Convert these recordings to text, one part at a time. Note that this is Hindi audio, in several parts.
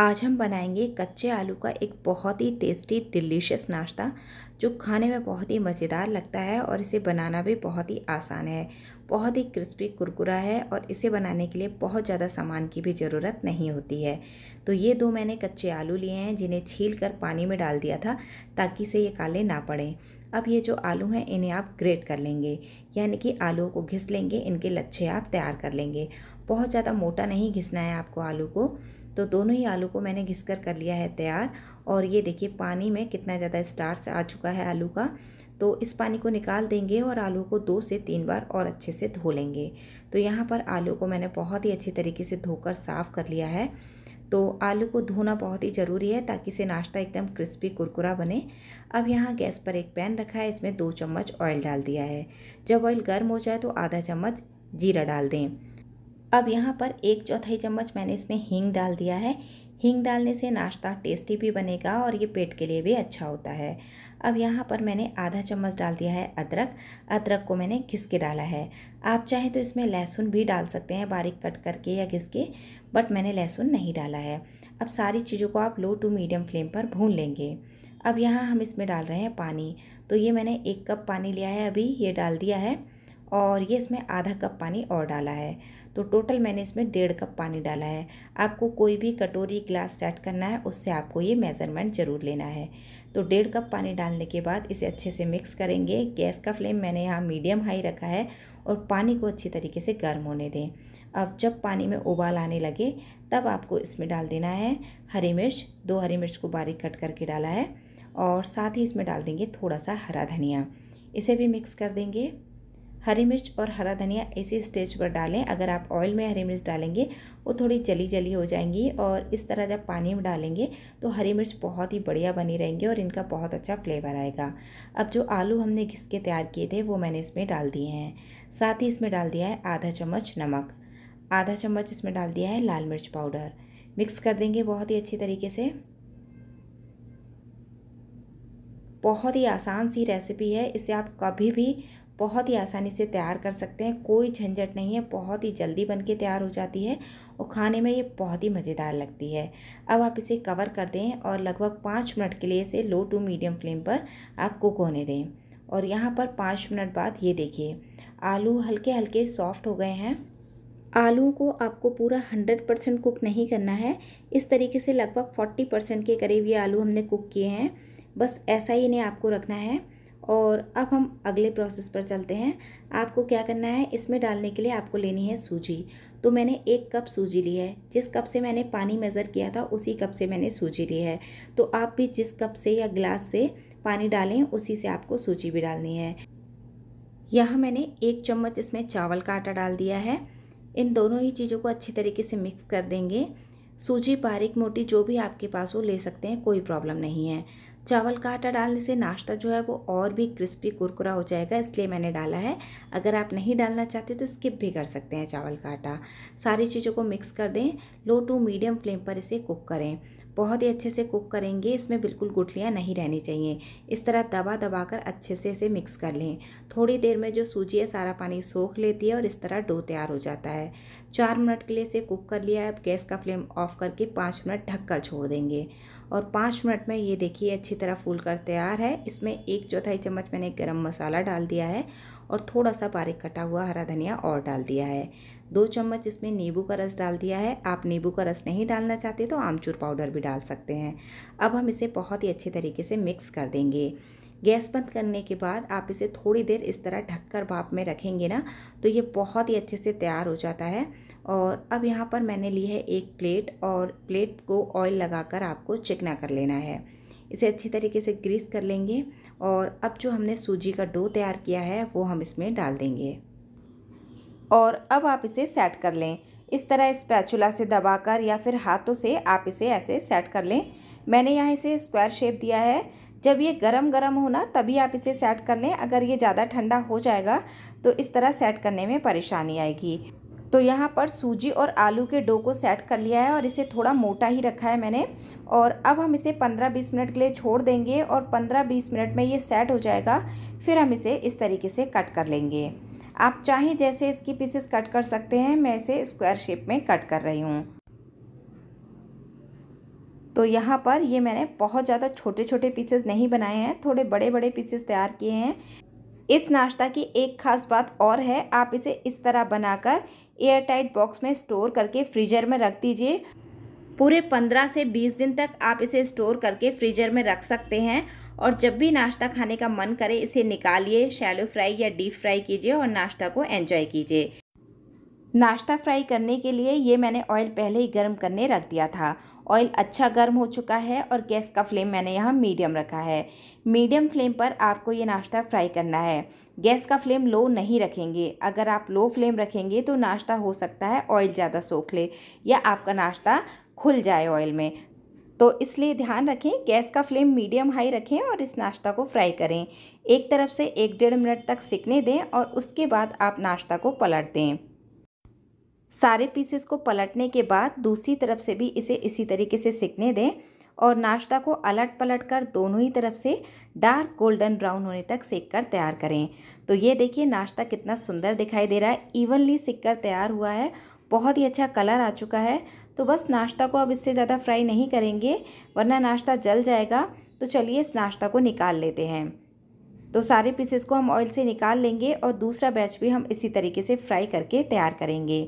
आज हम बनाएंगे कच्चे आलू का एक बहुत ही टेस्टी डिलीशियस नाश्ता जो खाने में बहुत ही मज़ेदार लगता है और इसे बनाना भी बहुत ही आसान है बहुत ही क्रिस्पी कुरकुरा है और इसे बनाने के लिए बहुत ज़्यादा सामान की भी ज़रूरत नहीं होती है तो ये दो मैंने कच्चे आलू लिए हैं जिन्हें छील कर पानी में डाल दिया था ताकि से ये काले ना पड़ें अब ये जो आलू हैं इन्हें आप ग्रेट कर लेंगे यानी कि आलूओं को घिस लेंगे इनके लच्छे आप तैयार कर लेंगे बहुत ज़्यादा मोटा नहीं घिसना है आपको आलू को तो दोनों ही आलू को मैंने घिस कर कर लिया है तैयार और ये देखिए पानी में कितना ज़्यादा स्टार्च आ चुका है आलू का तो इस पानी को निकाल देंगे और आलू को दो से तीन बार और अच्छे से धो लेंगे तो यहाँ पर आलू को मैंने बहुत ही अच्छी तरीके से धोकर साफ़ कर लिया है तो आलू को धोना बहुत ही ज़रूरी है ताकि से नाश्ता एकदम क्रिस्पी कुरकुरा बने अब यहाँ गैस पर एक पैन रखा है इसमें दो चम्मच ऑयल डाल दिया है जब ऑयल गर्म हो जाए तो आधा चम्मच जीरा डाल दें अब यहाँ पर एक चौथाई चम्मच मैंने इसमें हींग डाल दिया है हींग डालने से नाश्ता टेस्टी भी बनेगा और ये पेट के लिए भी अच्छा होता है अब यहाँ पर मैंने आधा चम्मच डाल दिया है अदरक अदरक को मैंने घिस के डाला है आप चाहें तो इसमें लहसुन भी डाल सकते हैं बारीक कट करके या घिस के बट मैंने लहसुन नहीं डाला है अब सारी चीज़ों को आप लो टू मीडियम फ्लेम पर भून लेंगे अब यहाँ हम इसमें डाल रहे हैं पानी तो ये मैंने एक कप पानी लिया है अभी ये डाल दिया है और ये इसमें आधा कप पानी और डाला है तो टोटल मैंने इसमें डेढ़ कप पानी डाला है आपको कोई भी कटोरी ग्लास सेट करना है उससे आपको ये मेज़रमेंट ज़रूर लेना है तो डेढ़ कप पानी डालने के बाद इसे अच्छे से मिक्स करेंगे गैस का फ्लेम मैंने यहाँ मीडियम हाई रखा है और पानी को अच्छी तरीके से गर्म होने दें अब जब पानी में उबाल आने लगे तब आपको इसमें डाल देना है हरी मिर्च दो हरी मिर्च को बारीक कट करके डाला है और साथ ही इसमें डाल देंगे थोड़ा सा हरा धनिया इसे भी मिक्स कर देंगे हरी मिर्च और हरा धनिया इसी स्टेज पर डालें अगर आप ऑयल में हरी मिर्च डालेंगे वो थोड़ी जली जली हो जाएंगी और इस तरह जब पानी में डालेंगे तो हरी मिर्च बहुत ही बढ़िया बनी रहेंगी और इनका बहुत अच्छा फ्लेवर आएगा अब जो आलू हमने घिस के तैयार किए थे वो मैंने इसमें डाल दिए हैं साथ ही इसमें डाल दिया है आधा चम्मच नमक आधा चम्मच इसमें डाल दिया है लाल मिर्च पाउडर मिक्स कर देंगे बहुत ही अच्छी तरीके से बहुत ही आसान सी रेसिपी है इसे आप कभी भी बहुत ही आसानी से तैयार कर सकते हैं कोई झंझट नहीं है बहुत ही जल्दी बन के तैयार हो जाती है और खाने में ये बहुत ही मज़ेदार लगती है अब आप इसे कवर कर दें और लगभग पाँच मिनट के लिए इसे लो टू मीडियम फ्लेम पर आप कुक होने दें और यहाँ पर पाँच मिनट बाद ये देखिए आलू हल्के हल्के सॉफ्ट हो गए हैं आलू को आपको पूरा हंड्रेड परसेंट कुक नहीं करना है इस तरीके से लगभग फोर्टी परसेंट के करीब ये आलू हमने कुक किए हैं बस ऐसा ही इन्हें आपको रखना है और अब हम अगले प्रोसेस पर चलते हैं आपको क्या करना है इसमें डालने के लिए आपको लेनी है सूजी तो मैंने एक कप सूजी ली है जिस कप से मैंने पानी मेज़र किया था उसी कप से मैंने सूजी ली है तो आप भी जिस कप से या ग्लास से पानी डालें उसी से आपको सूजी भी डालनी है यहाँ मैंने एक चम्मच इसमें चावल का आटा डाल दिया है इन दोनों ही चीज़ों को अच्छी तरीके से मिक्स कर देंगे सूजी बारीक मोटी जो भी आपके पास हो ले सकते हैं कोई प्रॉब्लम नहीं है चावल का आटा डालने से नाश्ता जो है वो और भी क्रिस्पी कुरकुरा हो जाएगा इसलिए मैंने डाला है अगर आप नहीं डालना चाहते तो स्किप भी कर सकते हैं चावल का आटा सारी चीज़ों को मिक्स कर दें लो टू मीडियम फ्लेम पर इसे कुक करें बहुत ही अच्छे से कुक करेंगे इसमें बिल्कुल गुठलियाँ नहीं रहनी चाहिए इस तरह दबा दबा कर अच्छे से इसे मिक्स कर लें थोड़ी देर में जो सूजी है सारा पानी सोख लेती है और इस तरह डो तैयार हो जाता है चार मिनट के लिए इसे कुक कर लिया है अब गैस का फ्लेम ऑफ करके पाँच मिनट ढक कर छोड़ देंगे और पाँच मिनट में ये देखिए अच्छी तरह फूल कर तैयार है इसमें एक चौथाई चम्मच मैंने गर्म मसाला डाल दिया है और थोड़ा सा बारीक कटा हुआ हरा धनिया और डाल दिया है दो चम्मच इसमें नींबू का रस डाल दिया है आप नींबू का रस नहीं डालना चाहते तो आमचूर पाउडर भी डाल सकते हैं अब हम इसे बहुत ही अच्छे तरीके से मिक्स कर देंगे गैस बंद करने के बाद आप इसे थोड़ी देर इस तरह ढककर भाप में रखेंगे ना तो ये बहुत ही अच्छे से तैयार हो जाता है और अब यहाँ पर मैंने ली है एक प्लेट और प्लेट को ऑयल लगाकर आपको चिकना कर लेना है इसे अच्छी तरीके से ग्रीस कर लेंगे और अब जो हमने सूजी का डो तैयार किया है वो हम इसमें डाल देंगे और अब आप इसे सेट कर लें इस तरह स्पैचुला से दबाकर या फिर हाथों से आप इसे ऐसे सेट कर लें मैंने यहाँ इसे स्क्वायर शेप दिया है जब ये गरम गरम होना तभी आप इसे सेट कर लें अगर ये ज़्यादा ठंडा हो जाएगा तो इस तरह सेट करने में परेशानी आएगी तो यहाँ पर सूजी और आलू के डो को सेट कर लिया है और इसे थोड़ा मोटा ही रखा है मैंने और अब हम इसे 15-20 मिनट के लिए छोड़ देंगे और 15-20 मिनट में ये सेट हो जाएगा फिर हम इसे इस तरीके से कट कर लेंगे आप चाहे जैसे इसकी पीसेस कट कर सकते हैं मैं इसे स्क्वायर शेप में कट कर रही हूँ तो यहाँ पर ये मैंने बहुत ज़्यादा छोटे छोटे पीसेस नहीं बनाए हैं थोड़े बड़े बड़े पीसेस तैयार किए हैं इस नाश्ता की एक खास बात और है आप इसे इस तरह बनाकर एयरटाइट बॉक्स में स्टोर करके फ्रीजर में रख दीजिए पूरे 15 से 20 दिन तक आप इसे स्टोर करके फ्रीजर में रख सकते हैं और जब भी नाश्ता खाने का मन करे इसे निकालिए शैलो फ्राई या डीप फ्राई कीजिए और नाश्ता को एंजॉय कीजिए नाश्ता फ्राई करने के लिए ये मैंने ऑयल पहले ही गर्म करने रख दिया था ऑयल अच्छा गर्म हो चुका है और गैस का फ्लेम मैंने यहाँ मीडियम रखा है मीडियम फ्लेम पर आपको ये नाश्ता फ्राई करना है गैस का फ्लेम लो नहीं रखेंगे अगर आप लो फ्लेम रखेंगे तो नाश्ता हो सकता है ऑयल ज़्यादा सोख ले या आपका नाश्ता घुल जाए ऑयल में तो इसलिए ध्यान रखें गैस का फ्लेम मीडियम हाई रखें और इस नाश्ता को फ्राई करें एक तरफ से एक डेढ़ मिनट तक सिकने दें और उसके बाद आप नाश्ता को पलट दें सारे पीसेस को पलटने के बाद दूसरी तरफ से भी इसे इसी तरीके से सिकने दें और नाश्ता को अलट पलट कर दोनों ही तरफ से डार्क गोल्डन ब्राउन होने तक सेक कर तैयार करें तो ये देखिए नाश्ता कितना सुंदर दिखाई दे रहा है इवनली सिक कर तैयार हुआ है बहुत ही अच्छा कलर आ चुका है तो बस नाश्ता को अब इससे ज़्यादा फ्राई नहीं करेंगे वरना नाश्ता जल जाएगा तो चलिए इस नाश्ता को निकाल लेते हैं तो सारे पीसेस को हम ऑयल से निकाल लेंगे और दूसरा बैच भी हम इसी तरीके से फ्राई करके तैयार करेंगे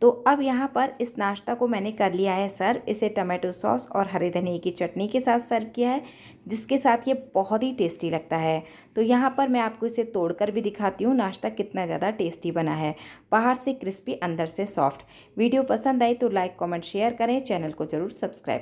तो अब यहाँ पर इस नाश्ता को मैंने कर लिया है सर्व इसे टमाटो सॉस और हरे धनिए की चटनी के साथ सर्व किया है जिसके साथ ये बहुत ही टेस्टी लगता है तो यहाँ पर मैं आपको इसे तोड़कर भी दिखाती हूँ नाश्ता कितना ज़्यादा टेस्टी बना है बाहर से क्रिस्पी अंदर से सॉफ्ट वीडियो पसंद आई तो लाइक कॉमेंट शेयर करें चैनल को ज़रूर सब्सक्राइब